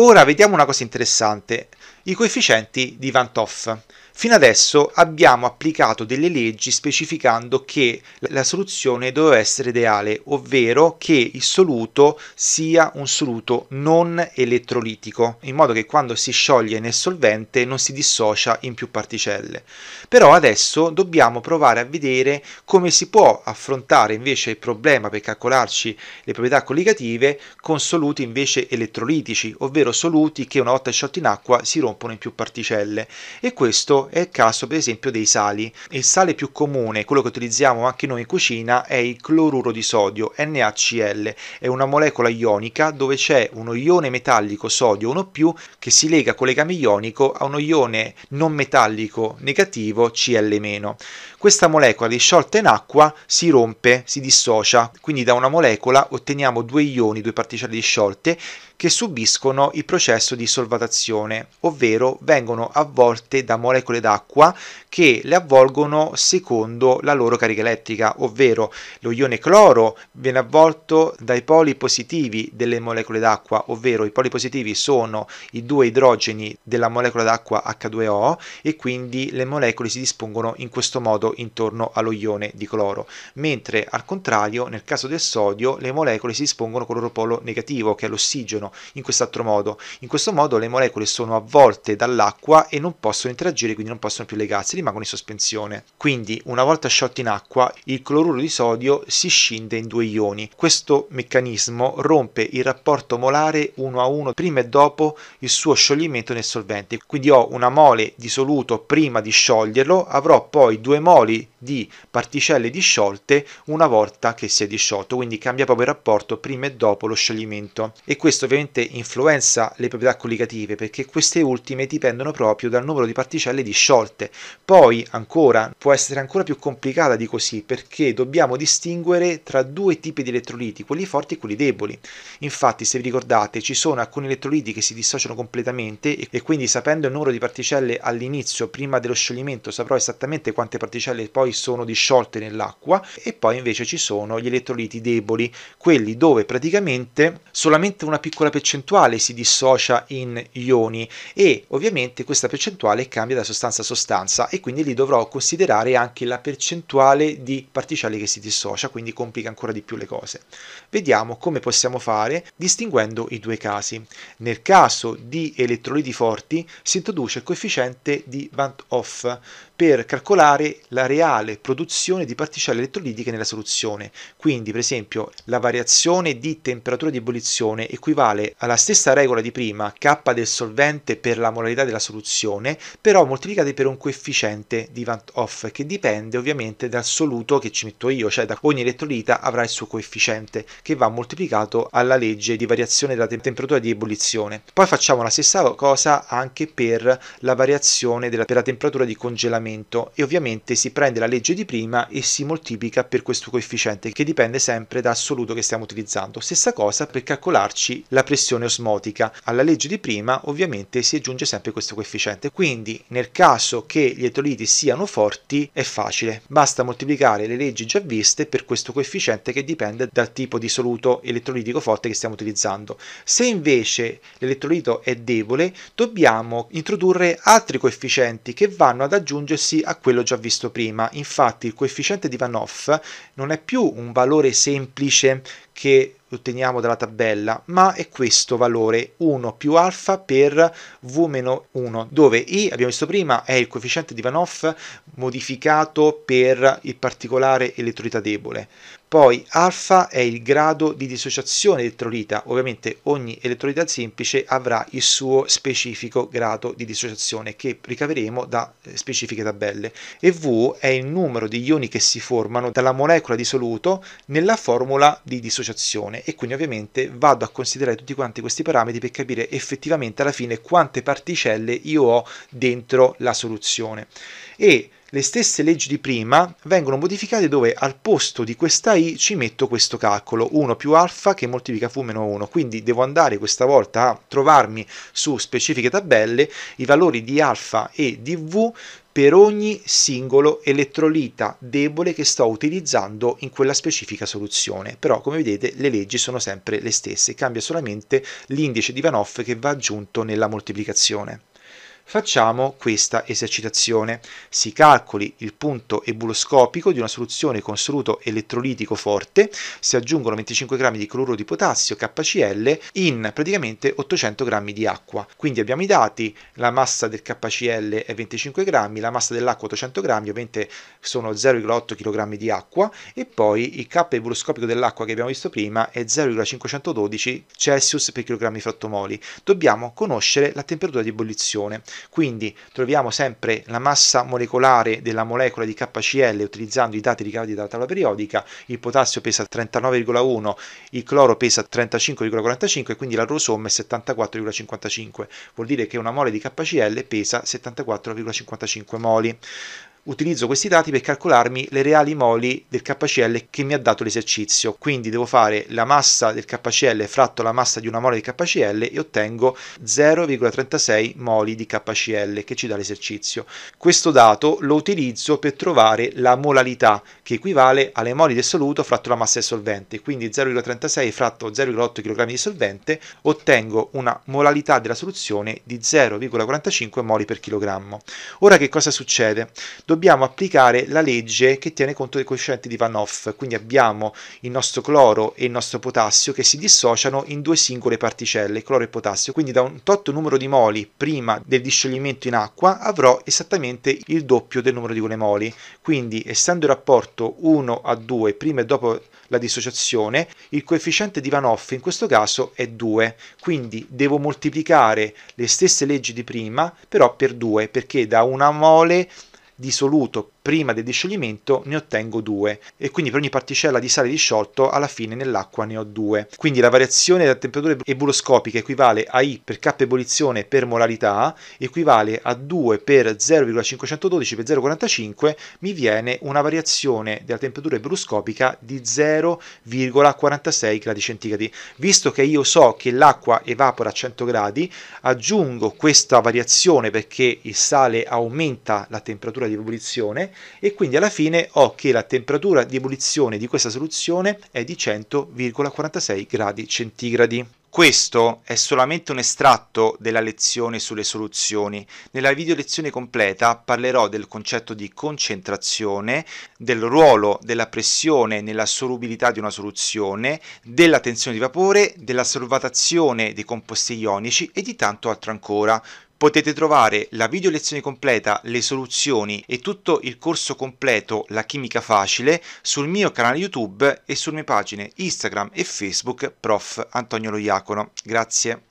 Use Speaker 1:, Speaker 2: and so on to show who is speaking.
Speaker 1: Ora vediamo una cosa interessante, i coefficienti di Van Toff. Fino adesso abbiamo applicato delle leggi specificando che la soluzione doveva essere ideale, ovvero che il soluto sia un soluto non elettrolitico, in modo che quando si scioglie nel solvente non si dissocia in più particelle. Però adesso dobbiamo provare a vedere come si può affrontare invece il problema per calcolarci le proprietà colligative con soluti invece elettrolitici, ovvero soluti che una volta sciolti in acqua si rompono in più particelle. E questo è il caso per esempio dei sali. Il sale più comune, quello che utilizziamo anche noi in cucina, è il cloruro di sodio, NaCl, è una molecola ionica dove c'è uno ione metallico sodio 1 più che si lega con legame ionico a uno ione non metallico negativo Cl-. Questa molecola disciolta in acqua si rompe, si dissocia, quindi da una molecola otteniamo due ioni, due particelle disciolte che subiscono il processo di solvatazione, ovvero vengono avvolte da molecole d'acqua che le avvolgono secondo la loro carica elettrica, ovvero lo ione cloro viene avvolto dai poli positivi delle molecole d'acqua, ovvero i poli positivi sono i due idrogeni della molecola d'acqua H2O e quindi le molecole si dispongono in questo modo intorno allo ione di cloro, mentre al contrario nel caso del sodio le molecole si dispongono con il loro polo negativo che è l'ossigeno quest'altro, in quest'altro modo. In questo modo le molecole sono avvolte dall'acqua e non possono interagire, quindi non possono più legarsi, rimangono in sospensione. Quindi una volta sciolto in acqua, il cloruro di sodio si scinde in due ioni. Questo meccanismo rompe il rapporto molare uno a uno prima e dopo il suo scioglimento nel solvente. Quindi ho una mole di soluto prima di scioglierlo, avrò poi due moli di particelle disciolte una volta che si è disciolto, quindi cambia proprio il rapporto prima e dopo lo scioglimento. E questo ovviamente ovviamente influenza le proprietà colligative perché queste ultime dipendono proprio dal numero di particelle disciolte. Poi ancora può essere ancora più complicata di così perché dobbiamo distinguere tra due tipi di elettroliti, quelli forti e quelli deboli. Infatti, se vi ricordate, ci sono alcuni elettroliti che si dissociano completamente e quindi sapendo il numero di particelle all'inizio, prima dello scioglimento, saprò esattamente quante particelle poi sono disciolte nell'acqua e poi invece ci sono gli elettroliti deboli, quelli dove praticamente solamente una piccola piccola percentuale si dissocia in ioni e ovviamente questa percentuale cambia da sostanza a sostanza e quindi lì dovrò considerare anche la percentuale di particelle che si dissocia, quindi complica ancora di più le cose. Vediamo come possiamo fare distinguendo i due casi. Nel caso di elettroliti forti si introduce il coefficiente di Van Hoff per calcolare la reale produzione di particelle elettrolitiche nella soluzione. Quindi, per esempio, la variazione di temperatura di ebollizione equivale uguale alla stessa regola di prima, K del solvente per la molarità della soluzione, però moltiplicate per un coefficiente di Van't Hoff che dipende ovviamente dal soluto che ci metto io, cioè da ogni elettrolita avrà il suo coefficiente che va moltiplicato alla legge di variazione della temperatura di ebollizione. Poi facciamo la stessa cosa anche per la variazione della, per la temperatura di congelamento e ovviamente si prende la legge di prima e si moltiplica per questo coefficiente che dipende sempre dal soluto che stiamo utilizzando. Stessa cosa per calcolarci la pressione osmotica. Alla legge di prima ovviamente si aggiunge sempre questo coefficiente, quindi nel caso che gli elettroliti siano forti è facile, basta moltiplicare le leggi già viste per questo coefficiente che dipende dal tipo di soluto elettrolitico forte che stiamo utilizzando. Se invece l'elettrolito è debole dobbiamo introdurre altri coefficienti che vanno ad aggiungersi a quello già visto prima, infatti il coefficiente di Van Hoff non è più un valore semplice che otteniamo dalla tabella, ma è questo valore 1 più alfa per v-1, dove i, abbiamo visto prima, è il coefficiente di Van Hoff modificato per il particolare elettrolita debole. Poi alfa è il grado di dissociazione elettrolita, ovviamente ogni elettrolita semplice avrà il suo specifico grado di dissociazione che ricaveremo da eh, specifiche tabelle e V è il numero di ioni che si formano dalla molecola di soluto nella formula di dissociazione e quindi ovviamente vado a considerare tutti quanti questi parametri per capire effettivamente alla fine quante particelle io ho dentro la soluzione. E le stesse leggi di prima vengono modificate dove al posto di questa i ci metto questo calcolo 1 più alfa che moltiplica fu meno 1 quindi devo andare questa volta a trovarmi su specifiche tabelle i valori di alfa e di v per ogni singolo elettrolita debole che sto utilizzando in quella specifica soluzione. Però come vedete le leggi sono sempre le stesse, cambia solamente l'indice di Van Hoff che va aggiunto nella moltiplicazione. Facciamo questa esercitazione. Si calcoli il punto ebuloscopico di una soluzione con soluto elettrolitico forte, si aggiungono 25 g di cloruro di potassio KCl in praticamente 800 g di acqua. Quindi abbiamo i dati, la massa del KCl è 25 g, la massa dell'acqua 800 g, ovviamente sono 0,8 kg di acqua e poi il K ebuloscopico dell'acqua che abbiamo visto prima è 0,512 Celsius per kg frattomoli. Dobbiamo conoscere la temperatura di ebollizione. Quindi troviamo sempre la massa molecolare della molecola di KCl utilizzando i dati ricavati dalla tavola periodica, il potassio pesa 39,1, il cloro pesa 35,45 e quindi la loro somma è 74,55. Vuol dire che una mole di KCl pesa 74,55 moli utilizzo questi dati per calcolarmi le reali moli del KCl che mi ha dato l'esercizio. Quindi devo fare la massa del KCl fratto la massa di una mole di KCl e ottengo 0,36 moli di KCl che ci dà l'esercizio. Questo dato lo utilizzo per trovare la molalità che equivale alle moli del soluto fratto la massa del solvente. Quindi 0,36 fratto 0,8 kg di solvente ottengo una molalità della soluzione di 0,45 moli per chilogrammo. Ora che cosa succede? Dobbiamo dobbiamo applicare la legge che tiene conto del coefficiente di Van-Off, quindi abbiamo il nostro cloro e il nostro potassio che si dissociano in due singole particelle, cloro e potassio, quindi da un tot numero di moli prima del discioglimento in acqua avrò esattamente il doppio del numero di quelle moli, quindi essendo il rapporto 1 a 2 prima e dopo la dissociazione, il coefficiente di Van-Off in questo caso è 2, quindi devo moltiplicare le stesse leggi di prima però per 2 perché da una mole dissoluto prima del discioglimento ne ottengo due e quindi per ogni particella di sale disciolto alla fine nell'acqua ne ho due. Quindi la variazione della temperatura ebuloscopica equivale a I per K ebollizione per molarità equivale a 2 per 0,512 per 0,45 mi viene una variazione della temperatura ebuloscopica di 0,46 gradi centigradi. Visto che io so che l'acqua evapora a 100 gradi, aggiungo questa variazione perché il sale aumenta la temperatura di ebollizione e quindi alla fine ho che la temperatura di ebollizione di questa soluzione è di 100,46 gradi centigradi. Questo è solamente un estratto della lezione sulle soluzioni. Nella video lezione completa parlerò del concetto di concentrazione, del ruolo della pressione nella solubilità di una soluzione, della tensione di vapore, della solvatazione dei composti ionici e di tanto altro ancora. Potete trovare la video lezione completa, le soluzioni e tutto il corso completo La chimica facile sul mio canale YouTube e sulle mie pagine Instagram e Facebook Prof. Antonio Lo Iacono. Grazie.